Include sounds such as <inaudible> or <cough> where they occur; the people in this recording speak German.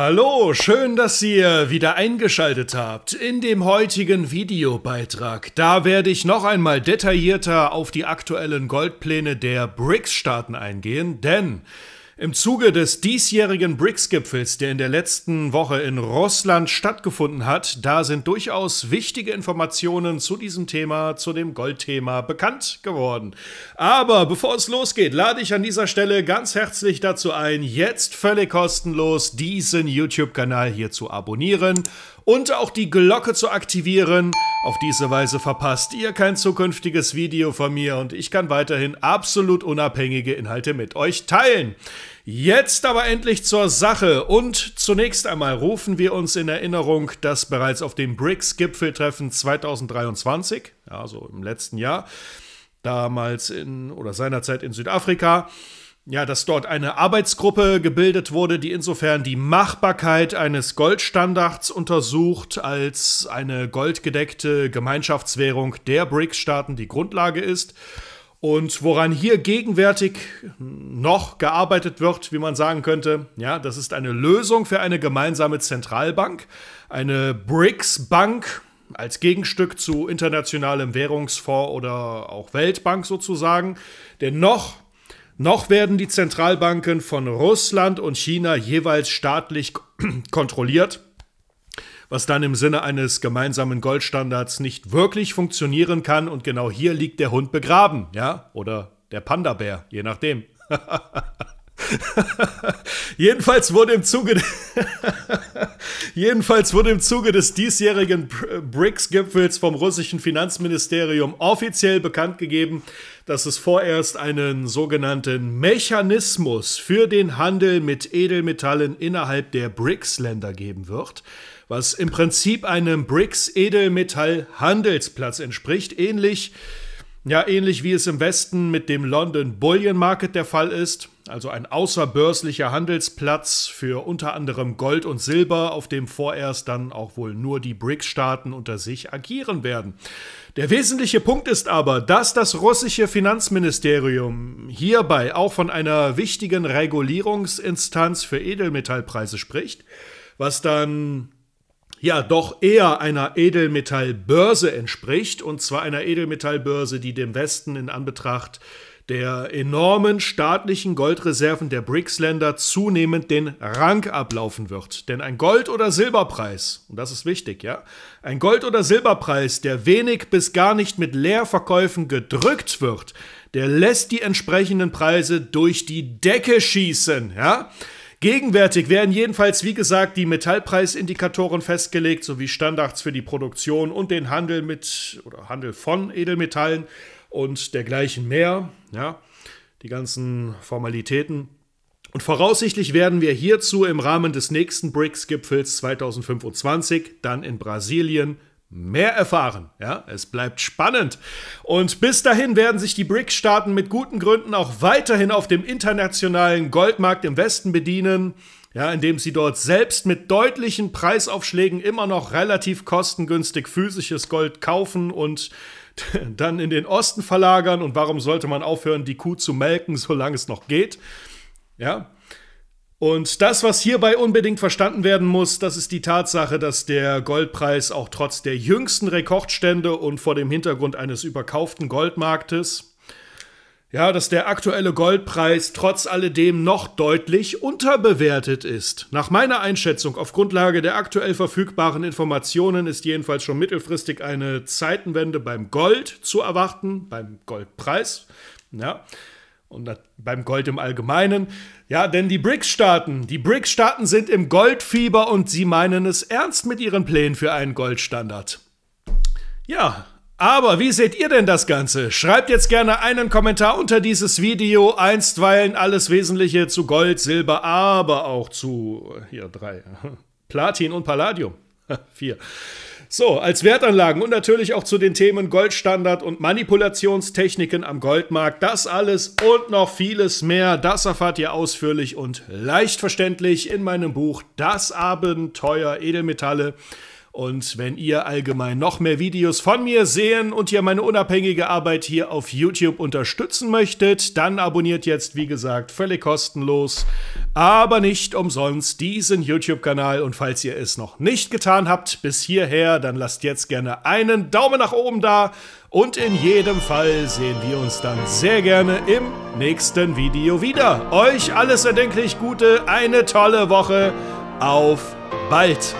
Hallo, schön, dass ihr wieder eingeschaltet habt. In dem heutigen Videobeitrag, da werde ich noch einmal detaillierter auf die aktuellen Goldpläne der BRICS-Staaten eingehen, denn im Zuge des diesjährigen BRICS-Gipfels, der in der letzten Woche in Russland stattgefunden hat, da sind durchaus wichtige Informationen zu diesem Thema, zu dem Goldthema bekannt geworden. Aber bevor es losgeht, lade ich an dieser Stelle ganz herzlich dazu ein, jetzt völlig kostenlos diesen YouTube-Kanal hier zu abonnieren und auch die Glocke zu aktivieren. Auf diese Weise verpasst ihr kein zukünftiges Video von mir und ich kann weiterhin absolut unabhängige Inhalte mit euch teilen. Jetzt aber endlich zur Sache und zunächst einmal rufen wir uns in Erinnerung, dass bereits auf dem BRICS-Gipfeltreffen 2023, also im letzten Jahr, damals in oder seinerzeit in Südafrika, ja, dass dort eine Arbeitsgruppe gebildet wurde, die insofern die Machbarkeit eines Goldstandards untersucht, als eine goldgedeckte Gemeinschaftswährung der BRICS-Staaten die Grundlage ist. Und woran hier gegenwärtig noch gearbeitet wird, wie man sagen könnte, ja, das ist eine Lösung für eine gemeinsame Zentralbank, eine BRICS-Bank als Gegenstück zu internationalem Währungsfonds oder auch Weltbank sozusagen. Denn noch noch werden die Zentralbanken von Russland und China jeweils staatlich <clears throat> kontrolliert, was dann im Sinne eines gemeinsamen Goldstandards nicht wirklich funktionieren kann. Und genau hier liegt der Hund begraben, ja? Oder der Panda-Bär, je nachdem. <laughs> <laughs> jedenfalls wurde im Zuge <laughs> jedenfalls wurde im Zuge des diesjährigen BRICS-Gipfels vom russischen Finanzministerium offiziell bekannt gegeben, dass es vorerst einen sogenannten Mechanismus für den Handel mit Edelmetallen innerhalb der BRICS-Länder geben wird, was im Prinzip einem BRICS-Edelmetall-Handelsplatz entspricht, ähnlich wie ja, ähnlich wie es im Westen mit dem London Bullion Market der Fall ist, also ein außerbörslicher Handelsplatz für unter anderem Gold und Silber, auf dem vorerst dann auch wohl nur die BRICS-Staaten unter sich agieren werden. Der wesentliche Punkt ist aber, dass das russische Finanzministerium hierbei auch von einer wichtigen Regulierungsinstanz für Edelmetallpreise spricht, was dann ja doch eher einer Edelmetallbörse entspricht, und zwar einer Edelmetallbörse, die dem Westen in Anbetracht der enormen staatlichen Goldreserven der BRICS-Länder zunehmend den Rang ablaufen wird. Denn ein Gold- oder Silberpreis, und das ist wichtig, ja, ein Gold- oder Silberpreis, der wenig bis gar nicht mit Leerverkäufen gedrückt wird, der lässt die entsprechenden Preise durch die Decke schießen, ja. Gegenwärtig werden jedenfalls, wie gesagt, die Metallpreisindikatoren festgelegt sowie Standards für die Produktion und den Handel mit oder Handel von Edelmetallen und dergleichen mehr. Ja, die ganzen Formalitäten. Und voraussichtlich werden wir hierzu im Rahmen des nächsten BRICS-Gipfels 2025 dann in Brasilien mehr erfahren. Ja, es bleibt spannend. Und bis dahin werden sich die brics staaten mit guten Gründen auch weiterhin auf dem internationalen Goldmarkt im Westen bedienen. Ja, indem sie dort selbst mit deutlichen Preisaufschlägen immer noch relativ kostengünstig physisches Gold kaufen und <laughs> dann in den Osten verlagern. Und warum sollte man aufhören, die Kuh zu melken, solange es noch geht? Ja, und das, was hierbei unbedingt verstanden werden muss, das ist die Tatsache, dass der Goldpreis auch trotz der jüngsten Rekordstände und vor dem Hintergrund eines überkauften Goldmarktes, ja, dass der aktuelle Goldpreis trotz alledem noch deutlich unterbewertet ist. Nach meiner Einschätzung auf Grundlage der aktuell verfügbaren Informationen ist jedenfalls schon mittelfristig eine Zeitenwende beim Gold zu erwarten, beim Goldpreis. Ja und beim Gold im Allgemeinen. Ja, denn die BRICS-Staaten, die BRICS-Staaten sind im Goldfieber und sie meinen es ernst mit ihren Plänen für einen Goldstandard. Ja, aber wie seht ihr denn das Ganze? Schreibt jetzt gerne einen Kommentar unter dieses Video, einstweilen alles Wesentliche zu Gold, Silber, aber auch zu, hier drei, <laughs> Platin und Palladium. <laughs> Vier. So, als Wertanlagen und natürlich auch zu den Themen Goldstandard und Manipulationstechniken am Goldmarkt. Das alles und noch vieles mehr, das erfahrt ihr ausführlich und leicht verständlich in meinem Buch Das Abenteuer Edelmetalle. Und wenn ihr allgemein noch mehr Videos von mir sehen und ihr meine unabhängige Arbeit hier auf YouTube unterstützen möchtet, dann abonniert jetzt, wie gesagt, völlig kostenlos, aber nicht umsonst diesen YouTube-Kanal. Und falls ihr es noch nicht getan habt bis hierher, dann lasst jetzt gerne einen Daumen nach oben da. Und in jedem Fall sehen wir uns dann sehr gerne im nächsten Video wieder. Euch alles erdenklich Gute, eine tolle Woche. Auf bald!